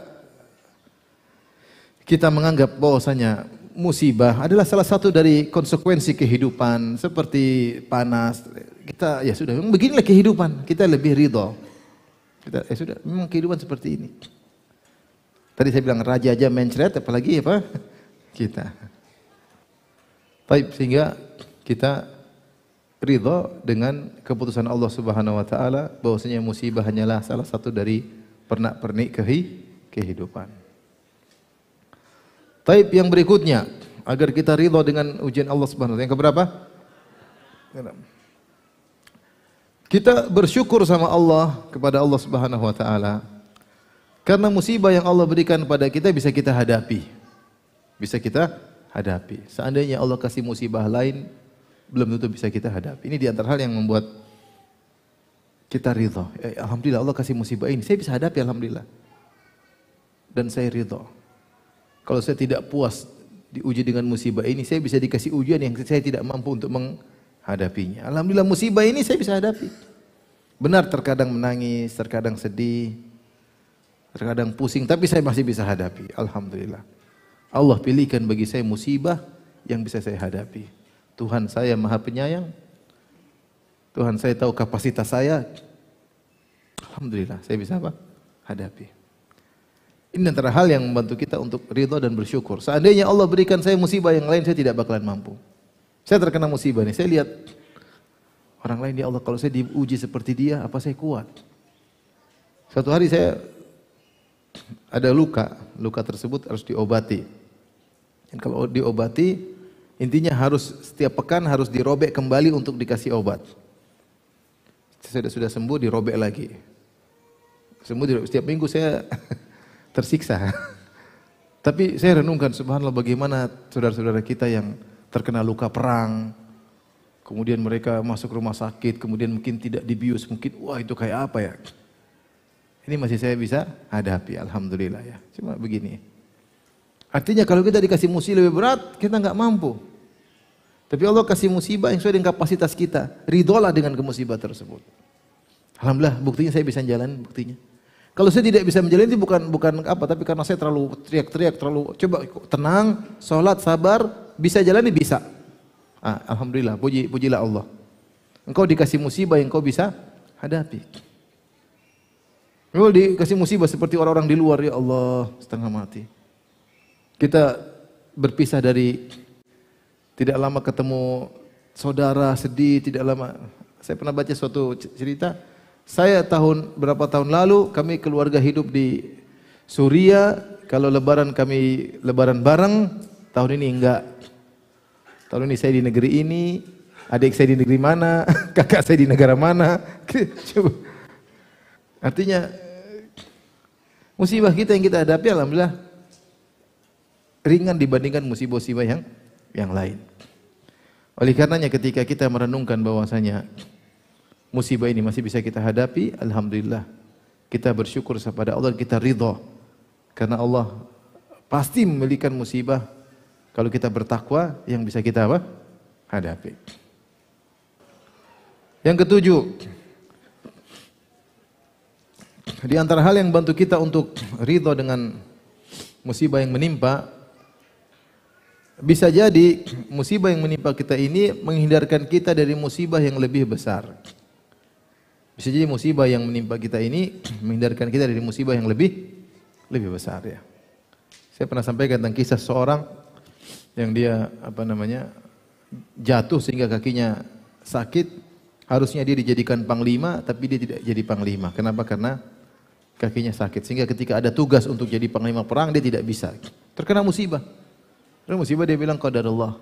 kita menganggap bahwasanya musibah adalah salah satu dari konsekuensi kehidupan seperti panas kita ya sudah memang beginilah kehidupan kita lebih ridho kita ya sudah memang kehidupan seperti ini tadi saya bilang raja aja mencret apalagi apa kita Taib sehingga kita ridho dengan keputusan Allah Subhanahu wa taala bahwasanya musibah hanyalah salah satu dari pernak-pernik kehi kehidupan. Taib yang berikutnya agar kita ridho dengan ujian Allah Subhanahu wa taala. Yang keberapa? Kita bersyukur sama Allah kepada Allah Subhanahu wa taala karena musibah yang Allah berikan pada kita bisa kita hadapi. Bisa kita hadapi. Seandainya Allah kasih musibah lain, belum tentu bisa kita hadapi. Ini diantara hal yang membuat kita ridho. Eh, Alhamdulillah Allah kasih musibah ini, saya bisa hadapi Alhamdulillah. Dan saya ridho. Kalau saya tidak puas diuji dengan musibah ini, saya bisa dikasih ujian yang saya tidak mampu untuk menghadapinya. Alhamdulillah musibah ini saya bisa hadapi. Benar terkadang menangis, terkadang sedih, terkadang pusing, tapi saya masih bisa hadapi. Alhamdulillah. Allah pilihkan bagi saya musibah yang bisa saya hadapi. Tuhan saya maha penyayang. Tuhan saya tahu kapasitas saya. Alhamdulillah saya bisa apa? Hadapi. Ini antara hal yang membantu kita untuk ridho dan bersyukur. Seandainya Allah berikan saya musibah yang lain, saya tidak bakalan mampu. Saya terkena musibah nih, saya lihat orang lain, ya Allah kalau saya diuji seperti dia, apa saya kuat? Suatu hari saya ada luka, luka tersebut harus diobati. Dan kalau diobati, intinya harus setiap pekan harus dirobek kembali untuk dikasih obat. Saya sudah sembuh dirobek lagi. Sembuh dirobek. Setiap minggu saya tersiksa. Tapi saya renungkan subhanallah bagaimana saudara-saudara kita yang terkena luka perang, kemudian mereka masuk rumah sakit, kemudian mungkin tidak dibius, mungkin wah itu kayak apa ya? Ini masih saya bisa hadapi, alhamdulillah ya. Cuma begini. Artinya kalau kita dikasih musibah lebih berat, kita nggak mampu. Tapi Allah kasih musibah yang sesuai dengan kapasitas kita. Ridholah dengan kemusibah tersebut. Alhamdulillah, buktinya saya bisa jalan, buktinya. Kalau saya tidak bisa menjalani itu bukan bukan apa, tapi karena saya terlalu teriak-teriak, terlalu coba tenang, sholat, sabar, bisa jalani bisa. Ah, Alhamdulillah, puji pujilah Allah. Engkau dikasih musibah yang kau bisa hadapi. Engkau dikasih musibah seperti orang-orang di luar, ya Allah, setengah mati. Kita berpisah dari tidak lama ketemu saudara sedih, tidak lama. Saya pernah baca suatu cerita, saya tahun berapa tahun lalu kami keluarga hidup di Suria, kalau lebaran kami lebaran bareng, tahun ini enggak. Tahun ini saya di negeri ini, adik saya di negeri mana, kakak saya di negara mana. Artinya musibah kita yang kita hadapi alhamdulillah ringan dibandingkan musibah-musibah yang yang lain. Oleh karenanya ketika kita merenungkan bahwasanya musibah ini masih bisa kita hadapi, alhamdulillah. Kita bersyukur kepada Allah, kita ridho Karena Allah pasti memiliki musibah kalau kita bertakwa yang bisa kita apa? hadapi. Yang ketujuh, di antara hal yang bantu kita untuk ridho dengan musibah yang menimpa bisa jadi musibah yang menimpa kita ini menghindarkan kita dari musibah yang lebih besar. Bisa jadi musibah yang menimpa kita ini menghindarkan kita dari musibah yang lebih lebih besar ya. Saya pernah sampaikan tentang kisah seorang yang dia apa namanya jatuh sehingga kakinya sakit. Harusnya dia dijadikan panglima, tapi dia tidak jadi panglima. Kenapa? Karena kakinya sakit. Sehingga ketika ada tugas untuk jadi panglima perang, dia tidak bisa. Terkena musibah. Terus musibah dia bilang kau Allah.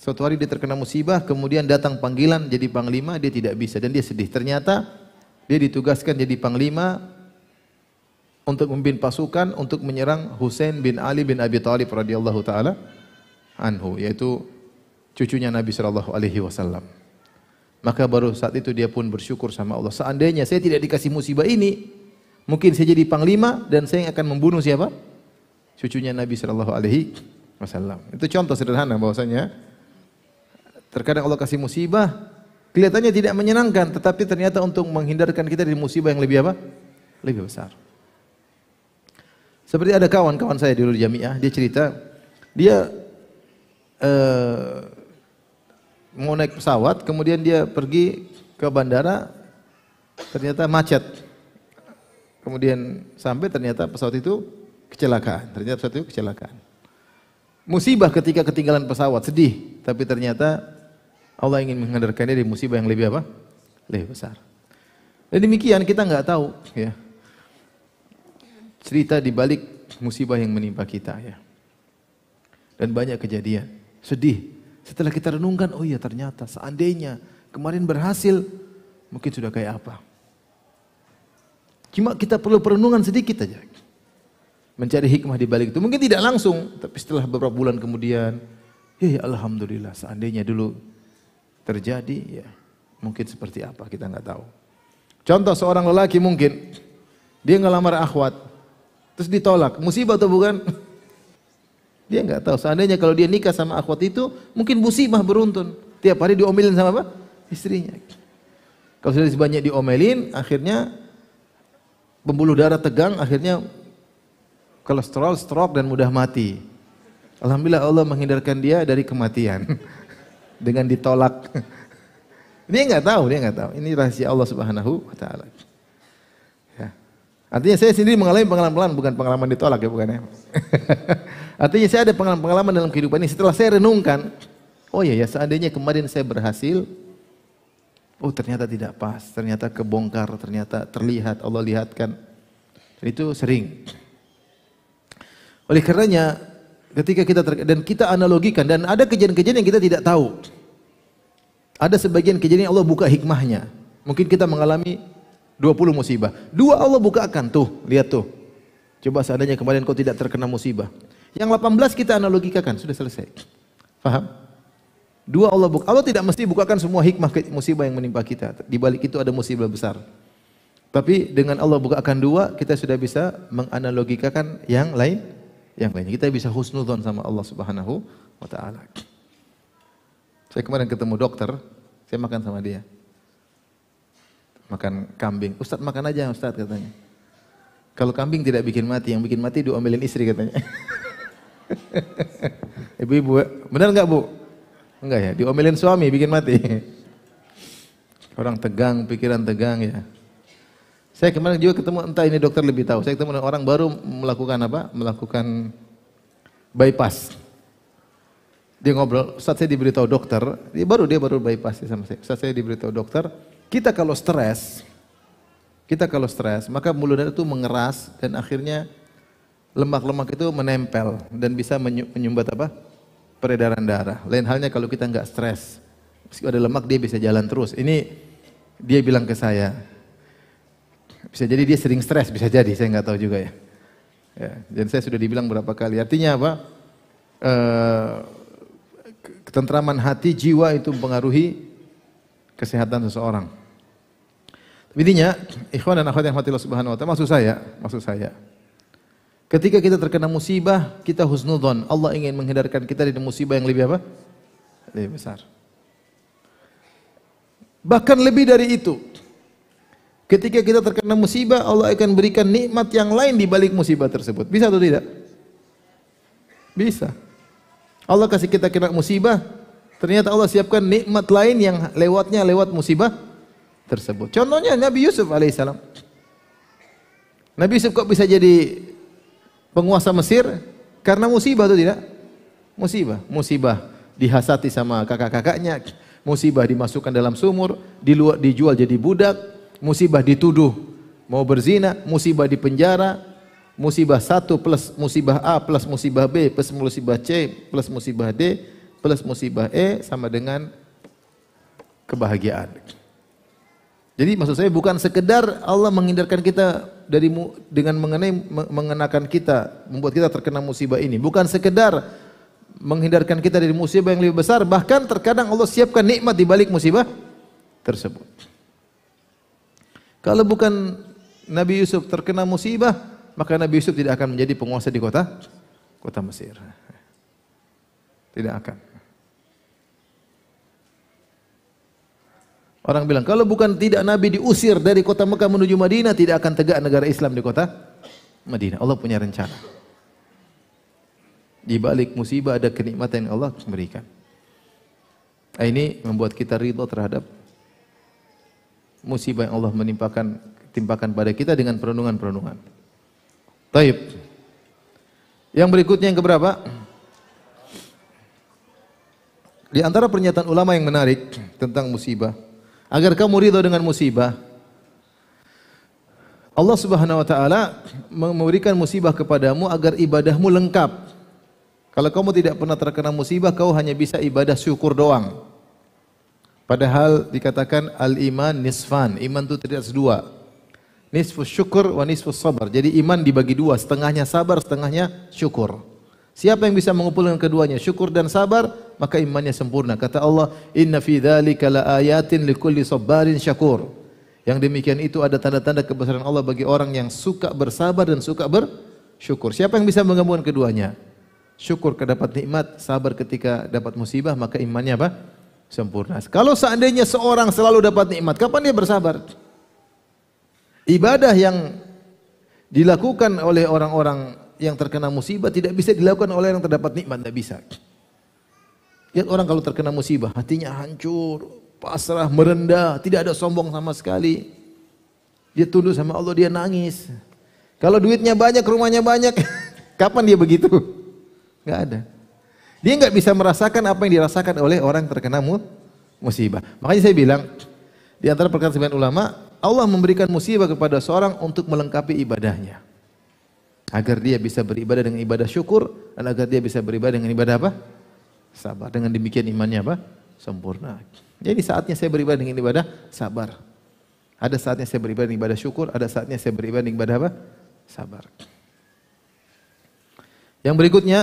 Suatu hari dia terkena musibah, kemudian datang panggilan jadi panglima, dia tidak bisa dan dia sedih. Ternyata dia ditugaskan jadi panglima untuk memimpin pasukan untuk menyerang Husain bin Ali bin Abi Thalib radhiyallahu taala anhu, yaitu cucunya Nabi sallallahu alaihi wasallam. Maka baru saat itu dia pun bersyukur sama Allah. Seandainya saya tidak dikasih musibah ini, mungkin saya jadi panglima dan saya akan membunuh siapa? cucunya Nabi Shallallahu Alaihi Wasallam. Itu contoh sederhana bahwasanya terkadang Allah kasih musibah kelihatannya tidak menyenangkan, tetapi ternyata untuk menghindarkan kita dari musibah yang lebih apa? Lebih besar. Seperti ada kawan-kawan saya dulu di jamiah, dia cerita dia eh, mau naik pesawat, kemudian dia pergi ke bandara, ternyata macet. Kemudian sampai ternyata pesawat itu kecelakaan. Ternyata pesawat itu kecelakaan. Musibah ketika ketinggalan pesawat, sedih. Tapi ternyata Allah ingin menghindarkannya dari musibah yang lebih apa? Lebih besar. Dan demikian kita nggak tahu ya. Cerita di balik musibah yang menimpa kita ya. Dan banyak kejadian. Sedih. Setelah kita renungkan, oh iya ternyata seandainya kemarin berhasil, mungkin sudah kayak apa. Cuma kita perlu perenungan sedikit aja mencari hikmah di balik itu. Mungkin tidak langsung, tapi setelah beberapa bulan kemudian, ya alhamdulillah seandainya dulu terjadi, ya mungkin seperti apa kita nggak tahu. Contoh seorang lelaki mungkin dia ngelamar akhwat, terus ditolak, musibah atau bukan? Dia nggak tahu. Seandainya kalau dia nikah sama akhwat itu, mungkin musibah beruntun. Tiap hari diomelin sama apa? Istrinya. Kalau sudah banyak diomelin, akhirnya pembuluh darah tegang, akhirnya kolesterol, stroke dan mudah mati. Alhamdulillah Allah menghindarkan dia dari kematian dengan ditolak. dia nggak tahu, dia nggak tahu. Ini rahasia Allah Subhanahu wa taala. Ya. Artinya saya sendiri mengalami pengalaman bukan pengalaman ditolak ya bukan ya. Artinya saya ada pengalaman-pengalaman dalam kehidupan ini setelah saya renungkan, oh iya ya seandainya kemarin saya berhasil Oh ternyata tidak pas, ternyata kebongkar, ternyata terlihat, Allah lihatkan. Itu sering. Oleh karenanya ketika kita dan kita analogikan dan ada kejadian-kejadian yang kita tidak tahu. Ada sebagian kejadian Allah buka hikmahnya. Mungkin kita mengalami 20 musibah. Dua Allah bukakan tuh, lihat tuh. Coba seandainya kemarin kau tidak terkena musibah. Yang 18 kita analogikakan, sudah selesai. Faham? Dua Allah buka. Allah tidak mesti bukakan semua hikmah musibah yang menimpa kita. Di balik itu ada musibah besar. Tapi dengan Allah bukakan dua, kita sudah bisa menganalogikakan yang lain yang lainnya. Kita bisa husnudon sama Allah Subhanahu wa taala. Saya kemarin ketemu dokter, saya makan sama dia. Makan kambing. Ustadz makan aja Ustadz katanya. Kalau kambing tidak bikin mati, yang bikin mati diomelin istri katanya. Ibu-ibu, benar nggak bu? Enggak ya, diomelin suami bikin mati. Orang tegang, pikiran tegang ya. Saya kemarin juga ketemu entah ini dokter lebih tahu. Saya ketemu orang baru melakukan apa? Melakukan bypass. Dia ngobrol, saat saya diberitahu dokter, dia baru dia baru bypass sama saya. Saat saya diberitahu dokter, kita kalau stres, kita kalau stres, maka mulut itu mengeras dan akhirnya lemak-lemak itu menempel dan bisa menyumbat apa? peredaran darah. Lain halnya kalau kita nggak stres, meski ada lemak dia bisa jalan terus. Ini dia bilang ke saya, bisa jadi dia sering stres, bisa jadi, saya nggak tahu juga ya. ya. Dan saya sudah dibilang berapa kali. Artinya apa? E, ketentraman hati, jiwa itu mempengaruhi kesehatan seseorang. Intinya, ikhwan dan akhwat yang mati subhanahu wa ta'ala, maksud saya, maksud saya, ketika kita terkena musibah, kita husnudon. Allah ingin menghindarkan kita dari musibah yang lebih apa? Lebih besar. Bahkan lebih dari itu, Ketika kita terkena musibah, Allah akan berikan nikmat yang lain di balik musibah tersebut. Bisa atau tidak? Bisa. Allah kasih kita kena musibah, ternyata Allah siapkan nikmat lain yang lewatnya lewat musibah tersebut. Contohnya Nabi Yusuf alaihissalam. Nabi Yusuf kok bisa jadi penguasa Mesir? Karena musibah atau tidak? Musibah. Musibah dihasati sama kakak-kakaknya, musibah dimasukkan dalam sumur, dijual jadi budak, musibah dituduh mau berzina, musibah di penjara, musibah satu plus musibah A plus musibah B plus musibah C plus musibah D plus musibah E sama dengan kebahagiaan. Jadi maksud saya bukan sekedar Allah menghindarkan kita dari dengan mengenai mengenakan kita, membuat kita terkena musibah ini. Bukan sekedar menghindarkan kita dari musibah yang lebih besar, bahkan terkadang Allah siapkan nikmat di balik musibah tersebut. Kalau bukan Nabi Yusuf terkena musibah, maka Nabi Yusuf tidak akan menjadi penguasa di kota kota Mesir. Tidak akan. Orang bilang, kalau bukan tidak Nabi diusir dari kota Mekah menuju Madinah, tidak akan tegak negara Islam di kota Madinah. Allah punya rencana. Di balik musibah ada kenikmatan yang Allah berikan. Nah, ini membuat kita ridho terhadap musibah yang Allah menimpakan timpakan pada kita dengan perenungan-perenungan. Taib. Yang berikutnya yang keberapa? Di antara pernyataan ulama yang menarik tentang musibah, agar kamu ridho dengan musibah, Allah Subhanahu wa taala memberikan musibah kepadamu agar ibadahmu lengkap. Kalau kamu tidak pernah terkena musibah, kau hanya bisa ibadah syukur doang. Padahal dikatakan al-iman nisfan. Iman itu terdiri dua. nisfu syukur wa nisfu sabar. Jadi iman dibagi dua, setengahnya sabar, setengahnya syukur. Siapa yang bisa mengumpulkan keduanya, syukur dan sabar, maka imannya sempurna. Kata Allah, "Inna fi dzalika ayatin likulli sabarin syakur." Yang demikian itu ada tanda-tanda kebesaran Allah bagi orang yang suka bersabar dan suka bersyukur. Siapa yang bisa menggabungkan keduanya? Syukur dapat nikmat, sabar ketika dapat musibah, maka imannya apa? sempurna. Kalau seandainya seorang selalu dapat nikmat, kapan dia bersabar? Ibadah yang dilakukan oleh orang-orang yang terkena musibah tidak bisa dilakukan oleh yang terdapat nikmat, tidak bisa. Lihat orang kalau terkena musibah, hatinya hancur, pasrah, merendah, tidak ada sombong sama sekali. Dia tunduk sama Allah, dia nangis. Kalau duitnya banyak, rumahnya banyak, kapan dia begitu? Gak ada. Dia nggak bisa merasakan apa yang dirasakan oleh orang terkena musibah. Makanya saya bilang, di antara perkataan ulama, Allah memberikan musibah kepada seorang untuk melengkapi ibadahnya. Agar dia bisa beribadah dengan ibadah syukur, dan agar dia bisa beribadah dengan ibadah apa? Sabar. Dengan demikian imannya apa? Sempurna. Jadi saatnya saya beribadah dengan ibadah sabar. Ada saatnya saya beribadah dengan ibadah syukur, ada saatnya saya beribadah dengan ibadah apa? Sabar. Yang berikutnya,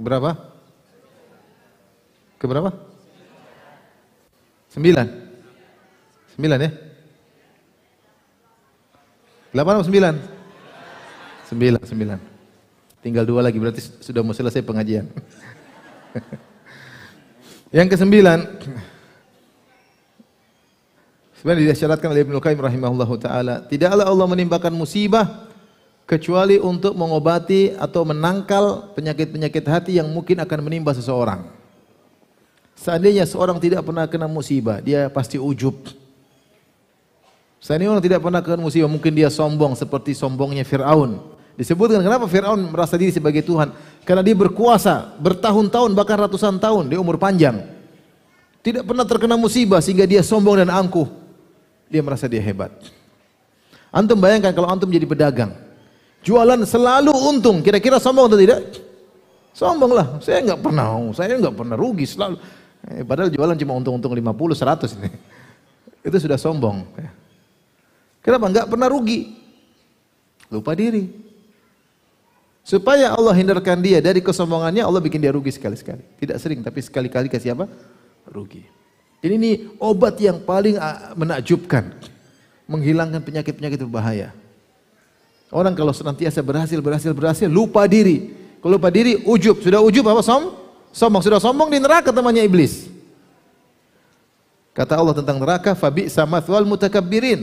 berapa? Ke berapa? Sembilan. Sembilan ya? Delapan atau sembilan? Sembilan, sembilan. Tinggal dua lagi, berarti sudah mau selesai pengajian. Yang kesembilan, sebenarnya disyaratkan oleh Ibnu Qayyim rahimahullahu taala, tidaklah Allah menimpakan musibah kecuali untuk mengobati atau menangkal penyakit-penyakit hati yang mungkin akan menimba seseorang. Seandainya seorang tidak pernah kena musibah, dia pasti ujub. Seandainya orang tidak pernah kena musibah, mungkin dia sombong seperti sombongnya Fir'aun. Disebutkan kenapa Fir'aun merasa diri sebagai Tuhan? Karena dia berkuasa bertahun-tahun bahkan ratusan tahun, dia umur panjang. Tidak pernah terkena musibah sehingga dia sombong dan angkuh. Dia merasa dia hebat. Antum bayangkan kalau antum jadi pedagang, Jualan selalu untung. Kira-kira sombong atau tidak? Sombong lah. Saya nggak pernah, saya nggak pernah rugi selalu. Eh, padahal jualan cuma untung-untung 50, 100 ini. Itu sudah sombong. Ya. Kenapa? Nggak pernah rugi. Lupa diri. Supaya Allah hindarkan dia dari kesombongannya, Allah bikin dia rugi sekali-sekali. Tidak sering, tapi sekali-kali ke siapa? Rugi. Jadi ini obat yang paling ah, menakjubkan. Menghilangkan penyakit-penyakit berbahaya. Orang kalau senantiasa berhasil, berhasil, berhasil, lupa diri. Kalau lupa diri, ujub. Sudah ujub apa som? Sombong. Sudah sombong di neraka temannya iblis. Kata Allah tentang neraka, fabi sama thual mutakabbirin.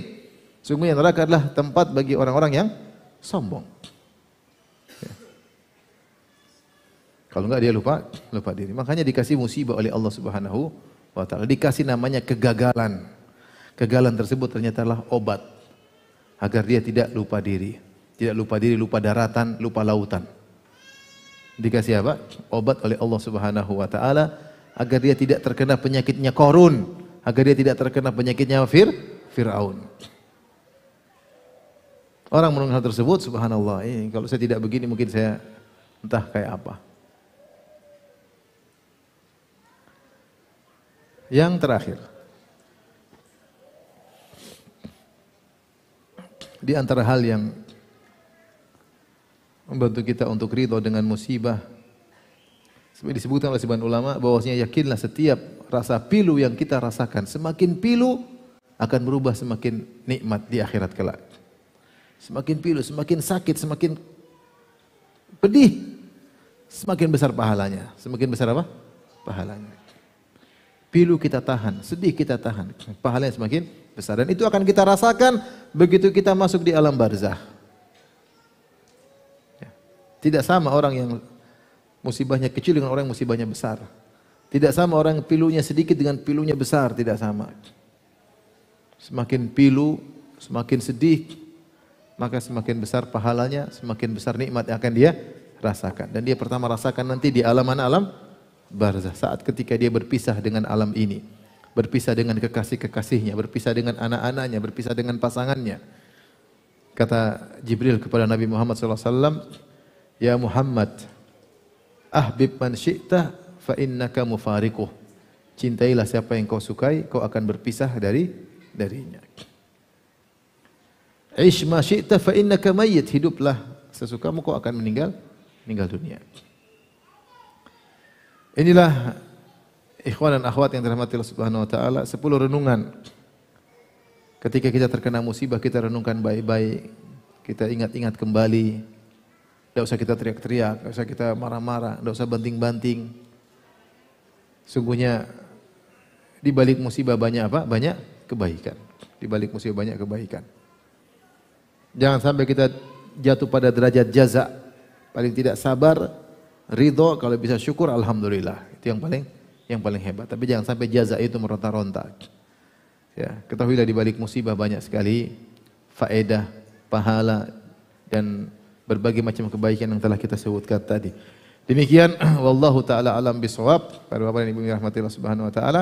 Sungguhnya neraka adalah tempat bagi orang-orang yang sombong. Ya. Kalau enggak dia lupa, lupa diri. Makanya dikasih musibah oleh Allah Subhanahu wa taala. Dikasih namanya kegagalan. Kegagalan tersebut ternyata adalah obat agar dia tidak lupa diri. Tidak lupa diri, lupa daratan, lupa lautan. Dikasih apa? Obat oleh Allah Subhanahu wa taala agar dia tidak terkena penyakitnya korun, agar dia tidak terkena penyakitnya fir Firaun. Orang menurut hal tersebut, subhanallah, eh, kalau saya tidak begini mungkin saya entah kayak apa. Yang terakhir, di antara hal yang membantu kita untuk ridho dengan musibah. Seperti disebutkan oleh sebagian ulama bahwasanya yakinlah setiap rasa pilu yang kita rasakan semakin pilu akan berubah semakin nikmat di akhirat kelak. Semakin pilu, semakin sakit, semakin pedih, semakin besar pahalanya. Semakin besar apa? Pahalanya. Pilu kita tahan, sedih kita tahan, pahalanya semakin besar. Dan itu akan kita rasakan begitu kita masuk di alam barzah. Tidak sama orang yang musibahnya kecil dengan orang yang musibahnya besar. Tidak sama orang yang pilunya sedikit dengan pilunya besar, tidak sama. Semakin pilu, semakin sedih, maka semakin besar pahalanya, semakin besar nikmat yang akan dia rasakan. Dan dia pertama rasakan nanti di alam mana alam? Barzah. Saat ketika dia berpisah dengan alam ini. Berpisah dengan kekasih-kekasihnya, berpisah dengan anak-anaknya, berpisah dengan pasangannya. Kata Jibril kepada Nabi Muhammad SAW, Ya Muhammad, ahbib man syi'ta fa innaka mufarikuh. Cintailah siapa yang kau sukai, kau akan berpisah dari darinya. Ish ma syi'ta fa innaka mayyit. Hiduplah sesukamu kau akan meninggal meninggal dunia. Inilah ikhwan dan akhwat yang dirahmati Allah Subhanahu wa taala, 10 renungan. Ketika kita terkena musibah, kita renungkan baik-baik. Kita ingat-ingat kembali tidak usah kita teriak-teriak, tidak usah kita marah-marah, tidak usah banting-banting. Sungguhnya di balik musibah banyak apa? Banyak kebaikan. Di balik musibah banyak kebaikan. Jangan sampai kita jatuh pada derajat jaza. Paling tidak sabar, ridho, kalau bisa syukur, alhamdulillah. Itu yang paling yang paling hebat. Tapi jangan sampai jaza itu meronta-ronta. Ya, ketahuilah di balik musibah banyak sekali faedah, pahala dan berbagai macam kebaikan yang telah kita sebutkan tadi. Demikian wallahu taala alam bisawab. Para bapak dan ibu yang Allah subhanahu wa taala.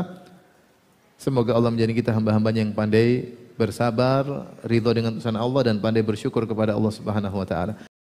Semoga Allah menjadi kita hamba hamba yang pandai bersabar, ridho dengan urusan Allah dan pandai bersyukur kepada Allah Subhanahu wa taala.